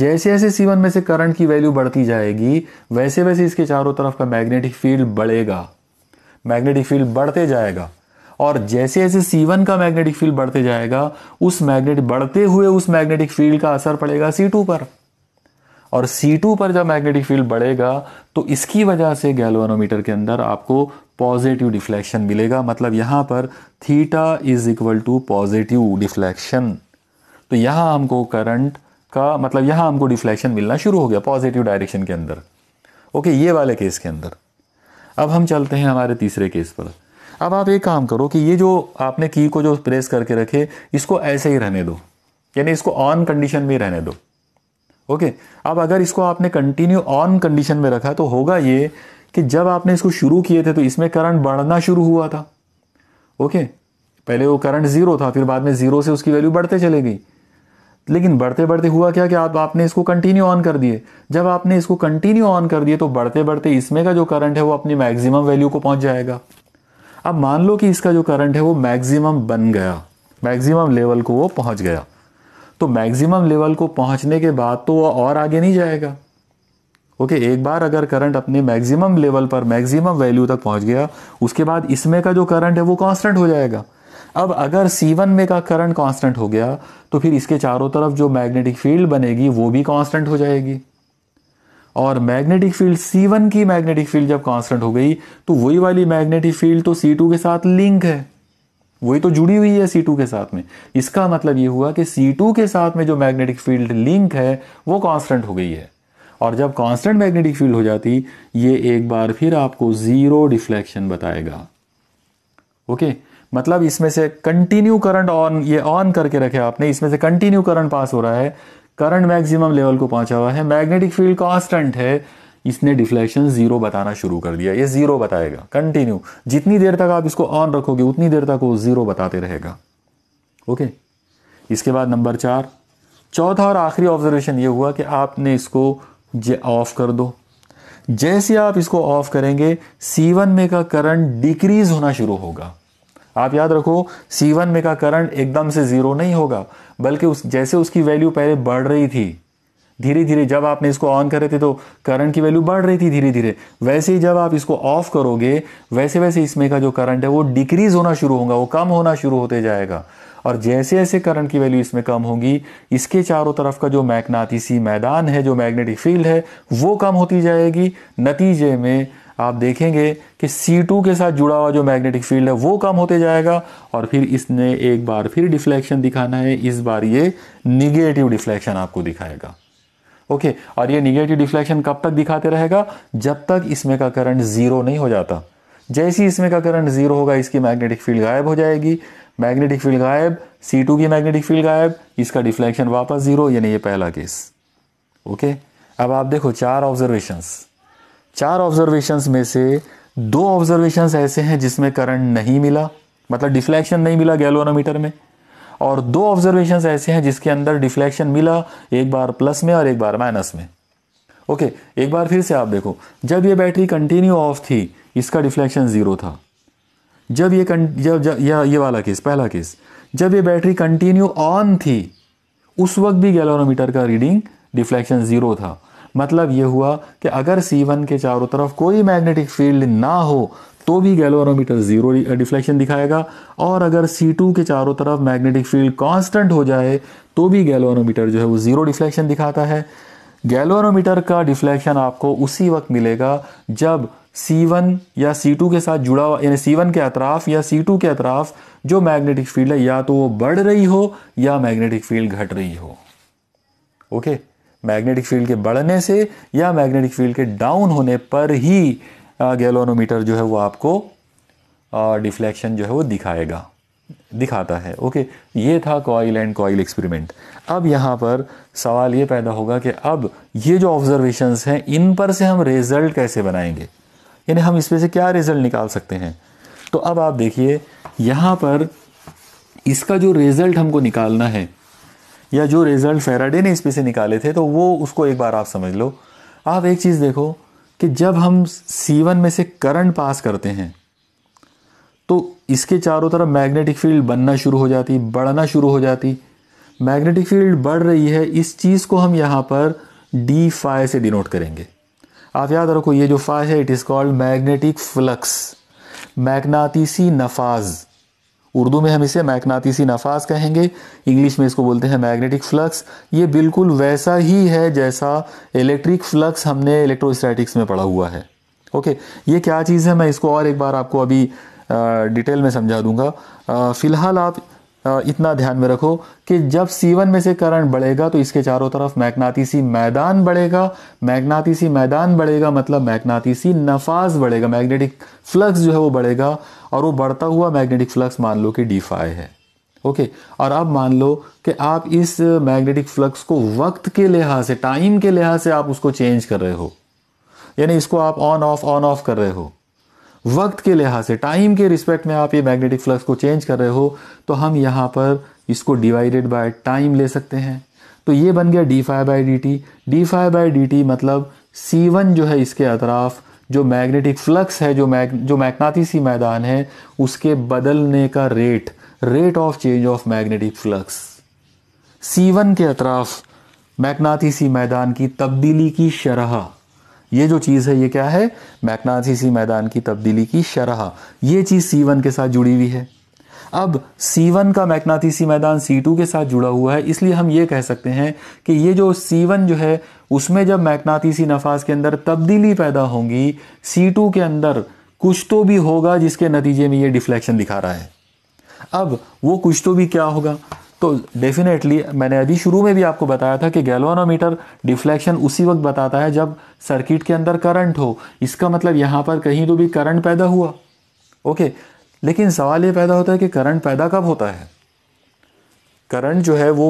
[SPEAKER 1] जैसे जैसे सी वन में से करंट की वैल्यू बढ़ती जाएगी वैसे वैसे इसके चारों तरफ का मैग्नेटिक फील्ड बढ़ेगा मैग्नेटिक फील्ड बढ़ते जाएगा और जैसे जैसे सी वन का मैग्नेटिक फील्ड बढ़ते जाएगा उस मैग्नेट बढ़ते हुए उस मैग्नेटिक फील्ड का असर पड़ेगा सी टू पर और सी टू पर जब मैग्नेटिक फील्ड बढ़ेगा तो इसकी वजह से गैल्वेनोमीटर के अंदर आपको पॉजिटिव डिफ्लेक्शन मिलेगा मतलब यहां पर theta is equal to positive deflection तो यहां हमको करंट का मतलब यहाँ हमको डिफ्लेक्शन मिलना शुरू हो गया पॉजिटिव डायरेक्शन के अंदर ओके ये वाले केस के अंदर अब हम चलते हैं हमारे तीसरे केस पर अब आप एक काम करो कि ये जो आपने की को जो प्रेस करके रखे इसको ऐसे ही रहने दो यानी इसको ऑन कंडीशन में रहने दो ओके अब अगर इसको आपने कंटिन्यू ऑन कंडीशन में रखा तो होगा ये कि जब आपने इसको शुरू किए थे तो इसमें करंट बढ़ना शुरू हुआ था ओके पहले वो करंट ज़ीरो था फिर बाद में ज़ीरो से उसकी वैल्यू बढ़ते चले गई लेकिन बढ़ते बढ़ते हुआ क्या कि आप आपने इसको कंटिन्यू ऑन कर दिए जब आपने इसको कंटिन्यू ऑन कर दिए तो बढ़ते बढ़ते इसमें का जो करंट है वो अपनी मैक्सिमम वैल्यू को पहुंच जाएगा अब मान लो कि इसका जो करंट है वो मैक्सिमम बन गया मैक्सिमम लेवल को वो पहुंच गया तो मैक्सिमम लेवल को पहुंचने के बाद तो वो और आगे नहीं जाएगा ओके एक बार अगर करंट अपने मैक्सिमम लेवल पर मैक्सिमम वैल्यू तक पहुंच गया उसके बाद इसमें का जो करंट है वो कांस्टेंट हो जाएगा अब अगर सी वन में का करंट कांस्टेंट हो गया तो फिर इसके चारों तरफ जो मैग्नेटिक फील्ड बनेगी वो भी कांस्टेंट हो जाएगी और मैग्नेटिक फील्ड सी वन की मैग्नेटिक फील्ड जब कांस्टेंट हो गई तो वही वाली मैग्नेटिक फील्ड तो सी टू के साथ लिंक है वही तो जुड़ी हुई है सी टू के साथ में इसका मतलब ये हुआ कि सी टू के साथ में जो मैग्नेटिक फील्ड लिंक है वो कांस्टेंट हो गई है और जब कांस्टेंट मैग्नेटिक फील्ड हो जाती ये एक बार फिर आपको ज़ीरो डिफ्लेक्शन बताएगा ओके okay? मतलब इसमें से कंटिन्यू करंट ऑन ये ऑन करके रखे आपने इसमें से कंटिन्यू करंट पास हो रहा है करंट मैक्सिमम लेवल को पहुंचा हुआ है मैग्नेटिक फील्ड कांस्टेंट है इसने डिफ्लेक्शन जीरो बताना शुरू कर दिया ये जीरो बताएगा कंटिन्यू जितनी देर तक आप इसको ऑन रखोगे उतनी देर तक वो जीरो बताते रहेगा ओके इसके बाद नंबर चार चौथा और आखिरी ऑब्जर्वेशन ये हुआ कि आपने इसको ऑफ कर दो जैसे आप इसको ऑफ करेंगे सी में का करंट डिक्रीज होना शुरू होगा आप याद रखो C1 में का करंट एकदम से ज़ीरो नहीं होगा बल्कि उस जैसे उसकी वैल्यू पहले बढ़ रही थी धीरे धीरे जब आपने इसको ऑन करे थे तो करंट की वैल्यू बढ़ रही थी धीरे धीरे वैसे ही जब आप इसको ऑफ करोगे वैसे वैसे इसमें का जो करंट है वो डिक्रीज होना शुरू होगा वो कम होना शुरू होते जाएगा और जैसे जैसे करंट की वैल्यू इसमें कम होगी इसके चारों तरफ का जो मैकनातीसी मैदान है जो मैग्नेटिक फील्ड है वो कम होती जाएगी नतीजे में आप देखेंगे कि C2 के साथ जुड़ा हुआ जो मैग्नेटिक फील्ड है वो कम होते जाएगा और फिर इसने एक बार फिर डिफ्लेक्शन दिखाना है इस बार ये निगेटिव डिफ्लेक्शन आपको दिखाएगा ओके और ये निगेटिव डिफ्लेक्शन कब तक दिखाते रहेगा जब तक इसमें का करंट ज़ीरो नहीं हो जाता जैसे ही इसमें का करंट ज़ीरो होगा इसकी मैग्नेटिक फील्ड गायब हो जाएगी मैग्नेटिक फील्ड गायब सी टू की मैग्नेटिक फील्ड गायब इसका डिफ्लेक्शन वापस ज़ीरो यानी ये पहला केस ओके अब आप देखो चार ऑब्जर्वेशंस चार ऑब्जर्वेशंस में से दो ऑब्जर्वेशंस ऐसे हैं जिसमें करंट नहीं मिला मतलब डिफ्लेक्शन नहीं मिला गैलोनोमीटर में और दो ऑब्जर्वेशंस ऐसे हैं जिसके अंदर डिफ्लेक्शन मिला एक बार प्लस में और एक बार माइनस में ओके एक बार फिर से आप देखो जब ये बैटरी कंटिन्यू ऑफ थी इसका डिफ्लेक्शन ज़ीरो था जब ये जब, जब ये वाला केस पहला केस जब ये बैटरी कंटिन्यू ऑन थी उस वक्त भी गैलोनोमीटर का रीडिंग डिफ्लेक्शन ज़ीरो था मतलब ये हुआ कि अगर C1 के चारों तरफ कोई मैग्नेटिक फील्ड ना हो तो भी गैलोरोमीटर ज़ीरो डिफ्लेक्शन दिखाएगा और अगर सी टू के चारों तरफ मैग्नेटिक फील्ड कांस्टेंट हो जाए तो भी गैलोरोमीटर जो है वो ज़ीरो डिफ्लेक्शन दिखाता है गैलोरोमीटर का डिफ्लेक्शन आपको उसी वक्त मिलेगा जब C1 या C2 के साथ जुड़ा हुआ यानी C1 के अतराफ या C2 के अतराफ जो मैग्नेटिक फील्ड है या तो वो बढ़ रही हो या मैग्नेटिक फील्ड घट रही हो ओके okay? मैग्नेटिक फील्ड के बढ़ने से या मैग्नेटिक फील्ड के डाउन होने पर ही गैलोनोमीटर जो है वो आपको डिफ्लेक्शन जो है वो दिखाएगा दिखाता है ओके ये था कॉइल एंड कॉयल एक्सपेरिमेंट अब यहाँ पर सवाल ये पैदा होगा कि अब ये जो ऑब्जर्वेशन हैं इन पर से हम रिजल्ट कैसे बनाएंगे यानी हम इसमें से क्या रिजल्ट निकाल सकते हैं तो अब आप देखिए यहाँ पर इसका जो रिजल्ट हमको निकालना है या जो रिज़ल्ट फेराडे ने इस पे से निकाले थे तो वो उसको एक बार आप समझ लो आप एक चीज़ देखो कि जब हम C1 में से करंट पास करते हैं तो इसके चारों तरफ मैग्नेटिक फील्ड बनना शुरू हो जाती बढ़ना शुरू हो जाती मैग्नेटिक फील्ड बढ़ रही है इस चीज़ को हम यहाँ पर डी फाइव से डिनोट करेंगे आप याद रखो ये जो फाइव है it is called magnetic flux मैगनातीसी नफाज उर्दू में हम इसे मैकनातीसी नफाज कहेंगे इंग्लिश में इसको बोलते हैं मैग्नेटिक फ्लक्स ये बिल्कुल वैसा ही है जैसा इलेक्ट्रिक फ्लक्स हमने इलेक्ट्रोस्टैटिक्स में पढ़ा हुआ है ओके ये क्या चीज़ है मैं इसको और एक बार आपको अभी डिटेल में समझा दूंगा फ़िलहाल आप इतना ध्यान में रखो कि जब C1 में से करंट बढ़ेगा तो इसके चारों तरफ मैग्नातीसी मैदान बढ़ेगा मैग्नातीसी मैदान बढ़ेगा मतलब मैग्नातीसी नफाज बढ़ेगा मैग्नेटिक फ्लक्स जो है वो बढ़ेगा और वो बढ़ता हुआ मैग्नेटिक फ्लक्स मान लो कि डी है ओके और अब मान लो कि आप इस मैग्नेटिक फ्लक्स को वक्त के लिहाज से टाइम के लिहाज से आप उसको चेंज कर रहे हो यानी इसको आप ऑन ऑफ ऑन ऑफ कर रहे हो वक्त के लिहाज से टाइम के रिस्पेक्ट में आप ये मैग्नेटिक फ्लक्स को चेंज कर रहे हो तो हम यहाँ पर इसको डिवाइडेड बाय टाइम ले सकते हैं तो ये बन गया D phi by D T D phi by D T मतलब सी वन जो है इसके अतराफ जो मैग्नेटिक फ्लक्स है जो मैग जो मैग्नातीसी मैदान है उसके बदलने का rate rate of change of magnetic flux C one के अतराफ मैग्नातीसी मैदान की तब्दीली की शराह ये जो चीज़ है ये क्या है मैकनाथीसी मैदान की तब्दीली की शरह ये चीज़ सी वन के साथ जुड़ी हुई है अब सी वन का मैकनाथीसी मैदान सी टू के साथ जुड़ा हुआ है इसलिए हम ये कह सकते हैं कि ये जो सी वन जो है उसमें जब मैकनाथीसी नफाज के अंदर तब्दीली पैदा होंगी सी टू के अंदर कुछ तो भी होगा जिसके नतीजे में ये डिफ्लेक्शन दिखा रहा है अब वो कुछ तो भी क्या होगा तो डेफिनेटली मैंने अभी शुरू में भी आपको बताया था कि गैल्वानोमीटर डिफ्लेक्शन उसी वक्त बताता है जब सर्किट के अंदर करंट हो इसका मतलब यहाँ पर कहीं तो भी करंट पैदा हुआ ओके लेकिन सवाल ये पैदा होता है कि करंट पैदा कब होता है करंट जो है वो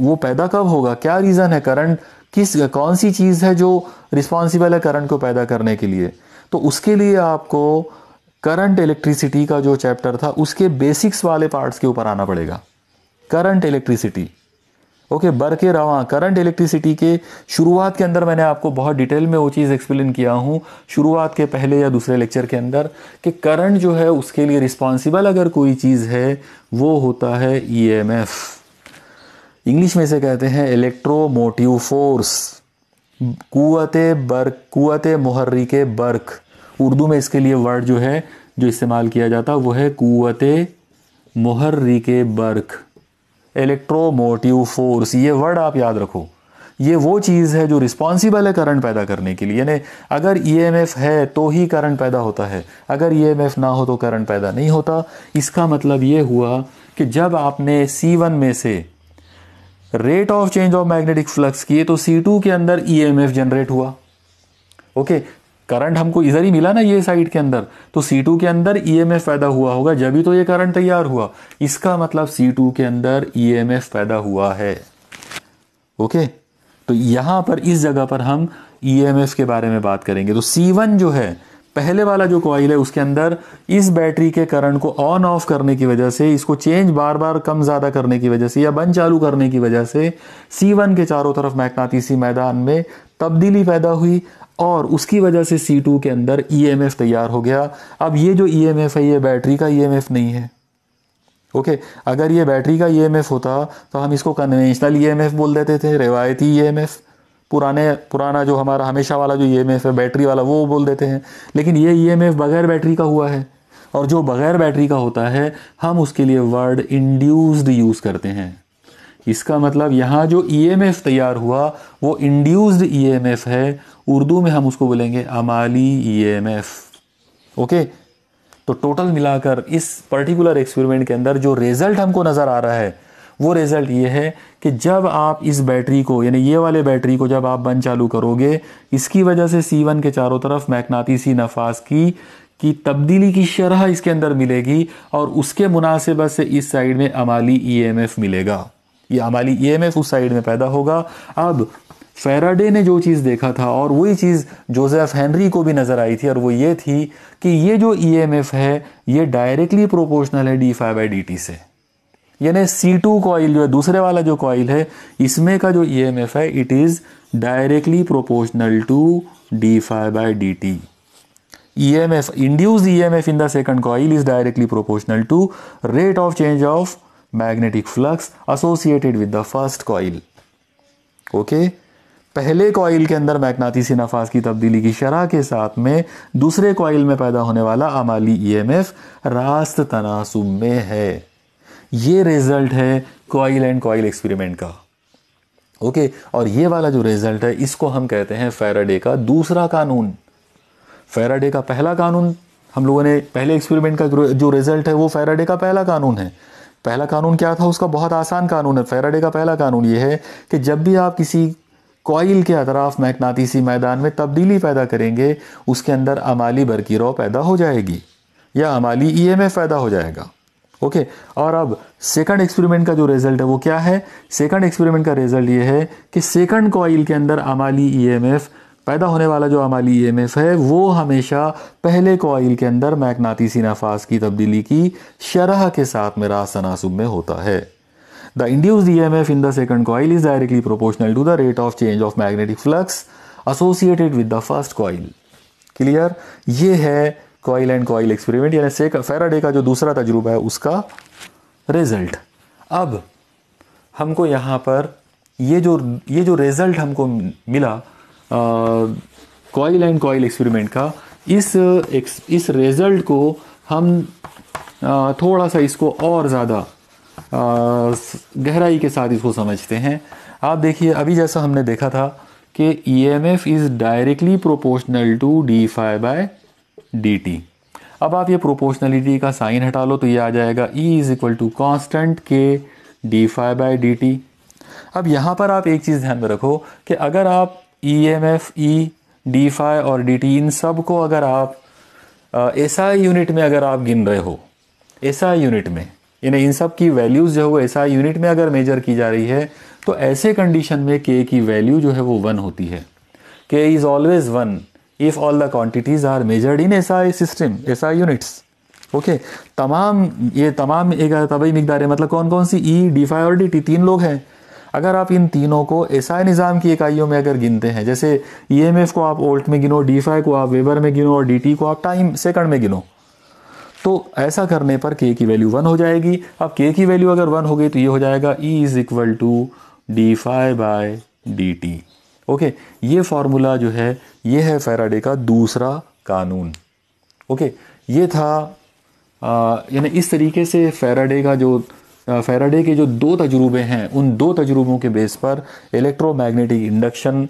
[SPEAKER 1] वो पैदा कब होगा क्या रीज़न है करंट किस कौन सी चीज़ है जो रिस्पॉन्सिबल है करंट को पैदा करने के लिए तो उसके लिए आपको करंट इलेक्ट्रिसिटी का जो चैप्टर था उसके बेसिक्स वाले पार्ट्स के ऊपर आना पड़ेगा करंट इलेक्ट्रिसिटी ओके okay, बर के रवा करंट इलेक्ट्रिसिटी के शुरुआत के अंदर मैंने आपको बहुत डिटेल में वो चीज़ एक्सप्लेन किया हूँ शुरुआत के पहले या दूसरे लेक्चर के अंदर कि करंट जो है उसके लिए रिस्पॉन्सिबल अगर कोई चीज़ है वो होता है ईएमएफ e इंग्लिश में इसे कहते हैं इलेक्ट्रोमोटिव फोर्स कुत बर्क कुत के बर्क उर्दू में इसके लिए वर्ड जो है जो इस्तेमाल किया जाता है वो है कुत के बर्क इलेक्ट्रोमोटिव फोर्स ये वर्ड आप याद रखो ये वो चीज़ है जो रिस्पॉन्सिबल है करंट पैदा करने के लिए यानी अगर एफ e है तो ही करंट पैदा होता है अगर एफ e ना हो तो करंट पैदा नहीं होता इसका मतलब ये हुआ कि जब आपने सी वन में से rate of change of magnetic flux किए तो सी टू के अंदर एफ e जनरेट हुआ ओके करंट हमको इधर ही मिला ना ये साइड के अंदर तो C2 के अंदर ई e एफ पैदा हुआ होगा जब ही तो ये करंट तैयार हुआ इसका मतलब C2 के अंदर ई e एफ पैदा हुआ है ओके तो यहां पर इस जगह पर हम ई e एफ के बारे में बात करेंगे तो C1 जो है पहले वाला जो कॉइल है उसके अंदर इस बैटरी के करंट को ऑन ऑफ करने की वजह से इसको चेंज बार बार कम ज़्यादा करने की वजह से या बंद चालू करने की वजह से सी वन के चारों तरफ मैकनातीसी मैदान में तब्दीली पैदा हुई और उसकी वजह से C2 के अंदर EMF तैयार हो गया अब ये जो EMF है ये बैटरी का EMF नहीं है ओके अगर ये बैटरी का ईएमएफ e होता तो हम इसको कन्वेंशनल ईएमएफ e बोल देते थे रिवायती ईएमएफ e पुराने पुराना जो हमारा हमेशा वाला जो ईएमएफ है बैटरी वाला वो बोल देते हैं लेकिन ये ईएमएफ बगैर बैटरी का हुआ है और जो बगैर बैटरी का होता है हम उसके लिए वर्ड इंड्यूस्ड यूज़ करते हैं इसका मतलब यहाँ जो ई एम एफ तैयार हुआ वो इंड्यूस्ड ई एम एफ है उर्दू में हम उसको बोलेंगे अमाली ई एम एफ ओके तो टोटल मिलाकर इस पर्टिकुलर एक्सपेरिमेंट के अंदर जो रिजल्ट हमको नज़र आ रहा है वो रिज़ल्ट ये है कि जब आप इस बैटरी को यानी ये वाले बैटरी को जब आप बंद चालू करोगे इसकी वजह से सी वन के चारों तरफ मैकनातीसी नफाज की की तब्दीली की शरह इसके अंदर मिलेगी और उसके मुनासिबत से इस साइड में अमाली ई एम एफ मिलेगा ये हमारी ई एम एफ उस साइड में पैदा होगा अब फेराडे ने जो चीज़ देखा था और वही चीज़ जोसेफ हेनरी को भी नज़र आई थी और वो ये थी कि ये जो ई एम एफ है ये डायरेक्टली प्रोपोर्शनल है D phi by D T से यानी सी टू कॉइल जो है दूसरे वाला जो कॉइल है इसमें का जो ई एम एफ है it is directly proportional to D phi by D T E M F E M F in the second coil is directly proportional to rate of change of magnetic flux associated with the first coil okay पहले कॉइल के अंदर मैकनातीसी नफाज की तब्दीली की शरह के साथ में दूसरे कॉइल में पैदा होने वाला अमाली ईएमएफ e रास्त तनासुब में है ये रिजल्ट है कॉइल एंड कॉइल एक्सपेरिमेंट का ओके okay, और ये वाला जो रिजल्ट है इसको हम कहते हैं फेराडे का दूसरा कानून फेराडे का पहला कानून हम लोगों ने पहले एक्सपेरिमेंट का जो रिजल्ट है वो फेराडे का पहला कानून है पहला कानून क्या था उसका बहुत आसान कानून है फेराडे का पहला कानून ये है कि जब भी आप किसी कॉयल के अतराफ मैकनातीसी मैदान में तब्दीली पैदा करेंगे उसके अंदर अमाली बरकी रो पैदा हो जाएगी या अमाली ई e एम पैदा हो जाएगा ओके और अब सेकंड एक्सपेरिमेंट का जो रिजल्ट है वो क्या है सेकंड एक्सपेरिमेंट का रिजल्ट ये है कि सेकंड कॉइल के अंदर अमाली एफ e पैदा होने वाला जो अमाली ई एम एफ है वो हमेशा पहले कोयल के अंदर मैकनातीसी नफाज की तब्दीली की शरह के साथ मेरा तनासब में होता है the induced E M F in the second coil is directly proportional to the rate of change of magnetic flux associated with the first coil clear ये है कॉयल एंड कॉयल एक्सपेरिमेंट यानी फेराडे का जो दूसरा तजुर्बा है उसका रिजल्ट अब हमको यहाँ पर ये जो ये जो रिज़ल्ट हमको मिला कॉयल एंड कॉइल एक्सपेरिमेंट का इस इस रिज़ल्ट को हम आ, थोड़ा सा इसको और ज़्यादा गहराई के साथ इसको समझते हैं आप देखिए अभी जैसा हमने देखा था कि E M F is directly proportional to D phi by D T अब आप ये प्रोपोर्शनलिटी का साइन हटा लो तो ये आ जाएगा E is equal to constant K D phi by D T अब यहाँ पर आप एक चीज़ ध्यान में रखो कि अगर आप E M F E D phi और डी टी इन सब को अगर आप एस आई यूनिट में अगर आप गिन रहे हो ऐसा यूनिट में यानी इन सब की वैल्यूज़ जो है वो ऐसा यूनिट में अगर मेजर की जा रही है तो ऐसे कंडीशन में के की वैल्यू जो है वो वन होती है K is always one if all the quantities are measured in S I system S I units okay तमाम ये तमाम एक तबई मकदार है मतलब कौन कौन सी ई डी फाई और डी टी तीन लोग हैं अगर आप इन तीनों को ऐसा निज़ाम की इकाइयों में अगर गिनते हैं जैसे ई e को आप ओल्ट में गिनो डी को आप वेबर में गिनो और डी को आप टाइम सेकंड में गिनो तो ऐसा करने पर के की वैल्यू वन हो जाएगी अब के की वैल्यू अगर वन हो गई तो ये हो जाएगा E is equal to D phi by D T okay ये फार्मूला जो है ये है फेराडे का दूसरा कानून ओके ये था यानी इस तरीके से फेराडे का जो फेराडे के जो दो तजुर्बे हैं उन दो तजुर्बों के बेस पर इलेक्ट्रोमैग्नेटिक इंडक्शन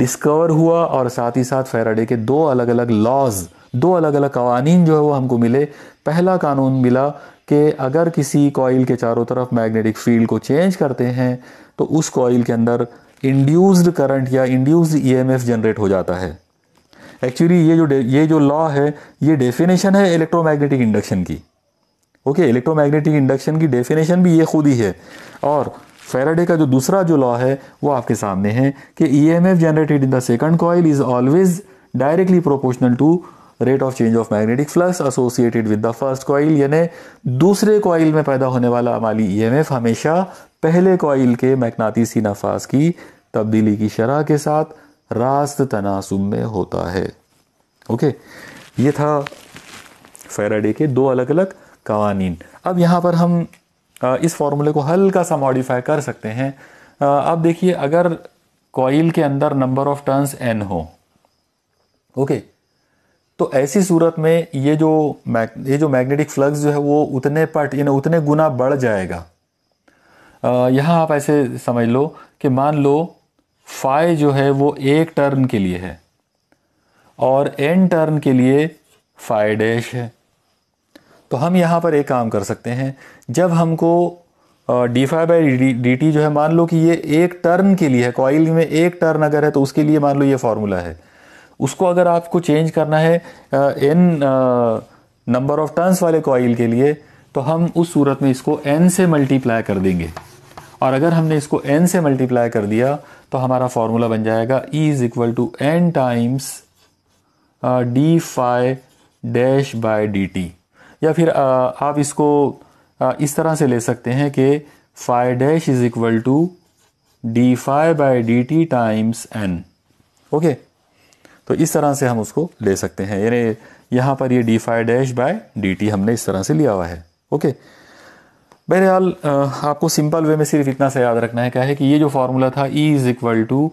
[SPEAKER 1] डिस्कवर हुआ और साथ ही साथ फेराडे के दो अलग अलग लॉज दो अलग अलग कवानीन जो है वो हमको मिले पहला कानून मिला कि अगर किसी कॉयल के चारों तरफ मैग्नेटिक फील्ड को चेंज करते हैं तो उस कॉयल के अंदर इंड्यूस्ड करंट या इंड्यूस्ड ईएमएफ जनरेट हो जाता है एक्चुअली ये जो ये जो लॉ है ये डेफिनेशन है इलेक्ट्रोमैग्नेटिक इंडक्शन की ओके इलेक्ट्रोमैग्नेटिक इंडक्शन की डेफिनेशन भी ये खुद ही है और फेराडे का जो दूसरा जो लॉ है वो आपके सामने है कि E M F generated in the second coil is always directly proportional to rate of change of magnetic flux associated with the first coil यानी दूसरे कॉइल में पैदा होने वाला हमारी एफ e हमेशा पहले कॉइल के मैग्नातीसी नफाज की तब्दीली की शरह के साथ रास्त तनासुब में होता है ओके ये था फेराडे के दो अलग अलग कवानीन अब यहाँ पर हम इस फार्मूले को हल्का सा मॉडिफाई कर सकते हैं अब देखिए अगर कॉइल के अंदर नंबर ऑफ टर्न्स एन हो ओके तो ऐसी सूरत में ये जो ये जो मैग्नेटिक फ्लक्स जो है वो उतने पट यानी उतने गुना बढ़ जाएगा यहाँ आप ऐसे समझ लो कि मान लो फाइ जो है वो एक टर्न के लिए है और एन टर्न के लिए फाइ डैश है तो हम यहाँ पर एक काम कर सकते हैं जब हमको D phi by D T जो है मान लो कि ये एक टर्न के लिए है कॉइल में एक टर्न अगर है तो उसके लिए मान लो ये फार्मूला है उसको अगर आपको चेंज करना है एन नंबर ऑफ टर्न्स वाले कॉइल के लिए तो हम उस सूरत में इसको एन से मल्टीप्लाई कर देंगे और अगर हमने इसको एन से मल्टीप्लाई कर दिया तो हमारा फार्मूला बन जाएगा E is equal to N times D phi dash by D T या फिर आप इसको इस तरह से ले सकते हैं कि phi dash is equal to D phi by D T times N okay तो इस तरह से हम उसको ले सकते हैं यानी यहाँ पर ये D phi dash by D T हमने इस तरह से लिया हुआ है ओके बहरहाल आपको सिंपल वे में सिर्फ इतना सा याद रखना है क्या है कि ये जो फार्मूला था E is equal to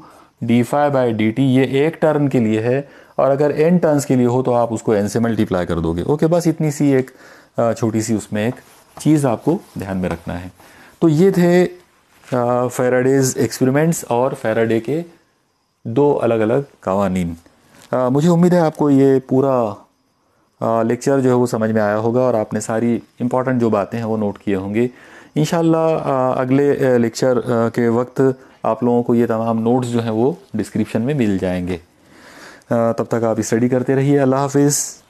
[SPEAKER 1] D phi by D T ये एक टर्न के लिए है और अगर एन टर्न्स के लिए हो तो आप उसको एन से मल्टीप्लाई कर दोगे ओके बस इतनी सी एक छोटी सी उसमें एक चीज़ आपको ध्यान में रखना है तो ये थे फेराडेज एक्सपेरिमेंट्स और फेराडे के दो अलग अलग कवानीन मुझे उम्मीद है आपको ये पूरा लेक्चर जो है वो समझ में आया होगा और आपने सारी इम्पॉर्टेंट जो बातें हैं वो नोट किए होंगे इन अगले लेक्चर के वक्त आप लोगों को ये तमाम नोट्स जो हैं वो डिस्क्रिप्शन में मिल जाएंगे तब तक आप स्टडी करते रहिए अल्लाह हाफिज़